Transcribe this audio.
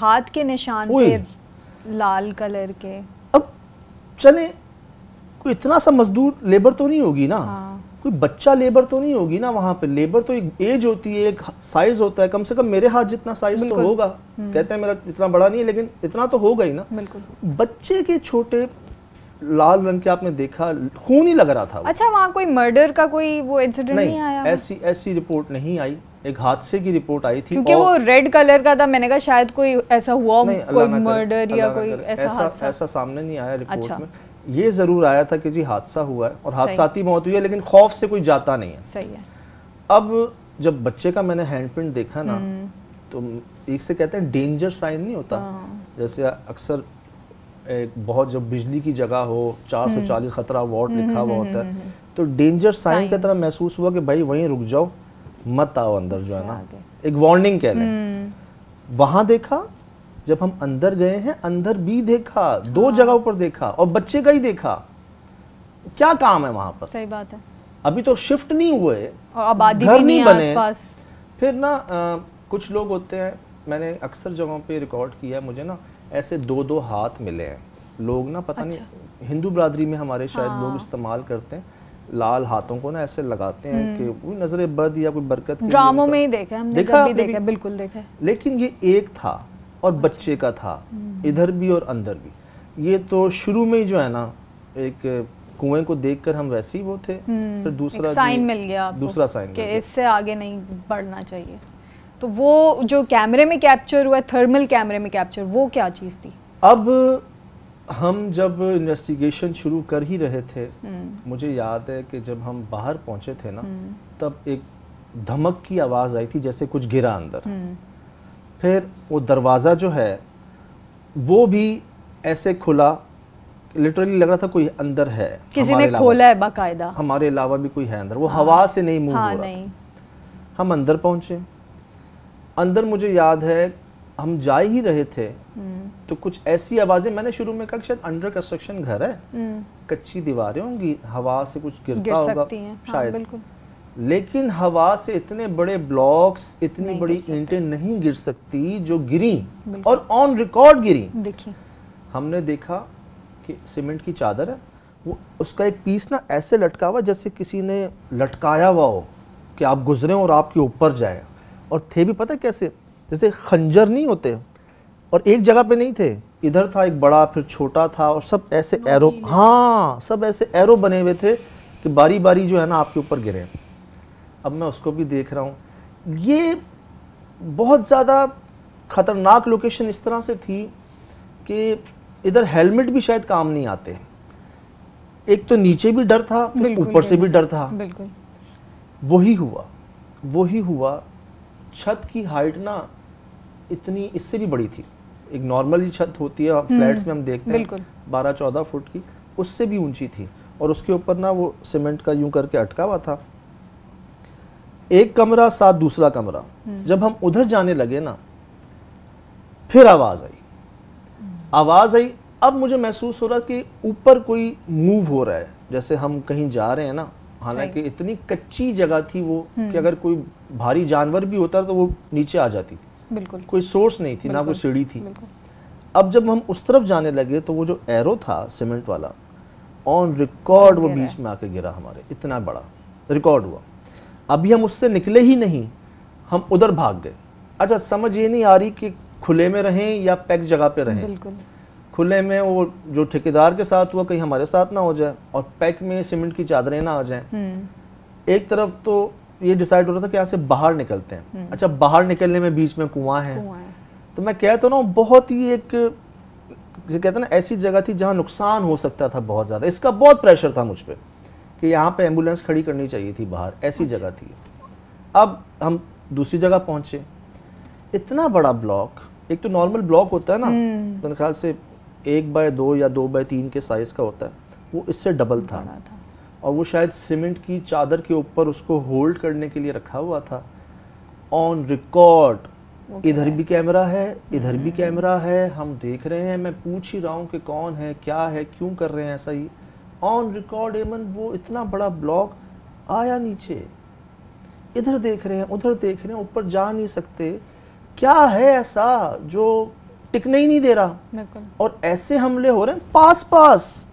हाथ के निशान थे लाल कलर के अब चले कोई इतना सा मजदूर लेबर तो नहीं होगी ना हाँ। कोई बच्चा लेबर तो नहीं होगी ना वहां पे लेबर तो एक एज होती है एक साइज होता है कम से कम मेरे हाथ जितना साइज तो होगा हम्म। कहते हैं मेरा इतना बड़ा नहीं है लेकिन इतना तो होगा ही ना बच्चे के छोटे लाल रंग के आपने देखा खून ही लग रहा था अच्छा वहाँ कोई मर्डर का कोई वो इंसिडेंट नहीं, नहीं आया ऐसी ऐसी रिपोर्ट नहीं आई एक हादसे की रिपोर्ट आई थी क्योंकि वो रेड कलर का था मैंने कहा शायद कोई ऐसा हुआ कोई मर्डर या कोई ऐसा हादसा ऐसा सामने नहीं आया रिपोर्ट अच्छा। में ये ज़रूर आया था कि जी हादसा हुआ है और हादसाती मौत हुई है लेकिन खौफ से कोई जाता नहीं है सही है अब जब बच्चे का मैंने हैंड प्रिंट देखा ना हम्म। तो एक से कहते हैं डेंजर साइन नहीं होता हाँ। जैसे अक्सर एक बहुत जब बिजली की जगह हो 440 हम्म। खतरा वाट हम्म, लिखा हुआ होता है तो डेंजर साइन की तरह महसूस हुआ कि भाई वहीं रुक जाओ मत आओ अंदर जो है ना एक वार्निंग कह लें हम्म। वहां देखा जब हम अंदर गए हैं अंदर भी देखा हाँ। दो जगहों पर देखा और बच्चे का ही देखा क्या काम है वहां पर सही बात है अभी तो शिफ्ट नहीं हुए और आबादी भी नहीं बने आसपास फिर ना आ, कुछ लोग होते हैं मैंने अक्सर जगहों पे रिकॉर्ड किया मुझे ना ऐसे दो दो हाथ मिले हैं लोग ना पता अच्छा। नहीं हिंदू बरादरी में हमारे शायद हाँ। लोग इस्तेमाल करते हैं लाल हाथों को ना ऐसे लगाते हैं कि कोई हम्म। नजर बद या कोई बरकत ड्रामों में ही देखा हमने देखा भी देखा बिल्कुल देखा लेकिन ये एक था और अच्छा। बच्चे का था हम्म। इधर भी और अंदर भी ये तो शुरू में ही जो है ना एक कुएं को देखकर हम वैसे ही वो थे हम्म। फिर दूसरा साइन मिल गया आपको दूसरा साइन कि इससे आगे नहीं बढ़ना चाहिए तो वो जो कैमरे में कैप्चर हुआ थर्मल कैमरे में कैप्चर वो क्या चीज़ थी अब हम जब इन्वेस्टिगेशन शुरू कर ही रहे थे हम्म। मुझे याद है कि जब हम बाहर पहुंचे थे ना हम्म। तब एक धमक की आवाज़ आई थी जैसे कुछ गिरा अंदर हम्म। फिर वो दरवाज़ा जो है वो भी ऐसे खुला लिटरली लग रहा था कोई अंदर है किसी ने खोला है बाकायदा हमारे अलावा भी कोई है अंदर वो हाँ। हवा से नहीं मूव हाँ, हो रहा नहीं। हम अंदर पहुंचे अंदर मुझे याद है हम जा ही रहे थे हम्म। तो कुछ ऐसी आवाजें मैंने शुरू में कहा शायद अंडर कंस्ट्रक्शन घर है हम्म। कच्ची दीवारें होंगी हवा से कुछ गिरता गिर होगा हाँ, शायद हाँ, लेकिन हवा से इतने बड़े ब्लॉक्स इतनी बड़ी ईंटें नहीं गिर सकती जो गिरी और ऑन रिकॉर्ड गिरी देखिए हमने देखा कि सीमेंट की चादर है वो उसका एक पीस ना ऐसे लटका हुआ जैसे किसी ने लटकाया हुआ हो कि आप गुजरे और आपके ऊपर जाए और थे भी पता कैसे जैसे खंजर नहीं होते और एक जगह पे नहीं थे इधर था एक बड़ा फिर छोटा था और सब ऐसे एरो हाँ सब ऐसे एरो बने हुए थे कि बारी बारी जो है ना आपके ऊपर गिरे अब मैं उसको भी देख रहा हूँ ये बहुत ज़्यादा ख़तरनाक लोकेशन इस तरह से थी कि इधर हेलमेट भी शायद काम नहीं आते एक तो नीचे भी डर था ऊपर से भी डर था बिल्कुल वही हुआ वही हुआ छत की हाइट ना इतनी इससे भी बड़ी थी एक ही छत होती है फ्लैट्स हम्म, में हम देखते हैं बारह चौदह फुट की उससे भी ऊंची थी और उसके ऊपर ना वो सीमेंट का यूं करके अटका हुआ था एक कमरा साथ दूसरा कमरा हम्म। जब हम उधर जाने लगे ना फिर आवाज आई आवाज आई अब मुझे महसूस हो रहा कि ऊपर कोई मूव हो रहा है जैसे हम कहीं जा रहे हैं ना हालांकि इतनी कच्ची जगह थी वो कि हम्म। अगर कोई भारी जानवर भी होता तो वो नीचे आ जाती थी बिल्कुल कोई सोर्स नहीं थी ना कोई सीढ़ी थी अब जब हम उस तरफ जाने लगे तो वो जो एरो था सीमेंट वाला ऑन रिकॉर्ड वो बीच में आके गिरा हमारे इतना बड़ा रिकॉर्ड हुआ अभी हम उससे निकले ही नहीं हम उधर भाग गए अच्छा समझ ये नहीं आ रही कि खुले में रहें या पैक जगह पे रहें खुले में वो जो ठेकेदार के साथ हुआ कहीं हमारे साथ ना हो जाए और पैक में सीमेंट की चादरें ना आ जाए हम्म। एक तरफ तो ये डिसाइड हो रहा था कि यहाँ से बाहर निकलते हैं हम्म। अच्छा बाहर निकलने में बीच में कुआं है।, तो मैं कहता तो ना बहुत ही एक जिसे कहते ना ऐसी जगह थी जहाँ नुकसान हो सकता था बहुत ज़्यादा इसका बहुत प्रेशर था मुझ पर कि यहाँ पे एम्बुलेंस खड़ी करनी चाहिए थी बाहर ऐसी अच्छा। जगह थी अब हम दूसरी जगह पहुँचे इतना बड़ा ब्लॉक एक तो नॉर्मल ब्लॉक होता है ना हम्म। तो मेरे ख्याल से एक बाय दो या दो बाय तीन के साइज का होता है वो इससे डबल था, था। और वो शायद सीमेंट की चादर के ऊपर उसको होल्ड करने के लिए रखा हुआ था ऑन रिकॉर्ड okay. इधर भी कैमरा है इधर भी hmm. कैमरा है हम देख रहे हैं मैं पूछ ही रहा हूँ कि कौन है क्या है क्यों कर रहे हैं ऐसा ही ऑन रिकॉर्ड एमन वो इतना बड़ा ब्लॉक आया नीचे इधर देख रहे हैं उधर देख रहे हैं ऊपर जा नहीं सकते क्या है ऐसा जो टिकने ही नहीं दे रहा और ऐसे हमले हो रहे हैं पास पास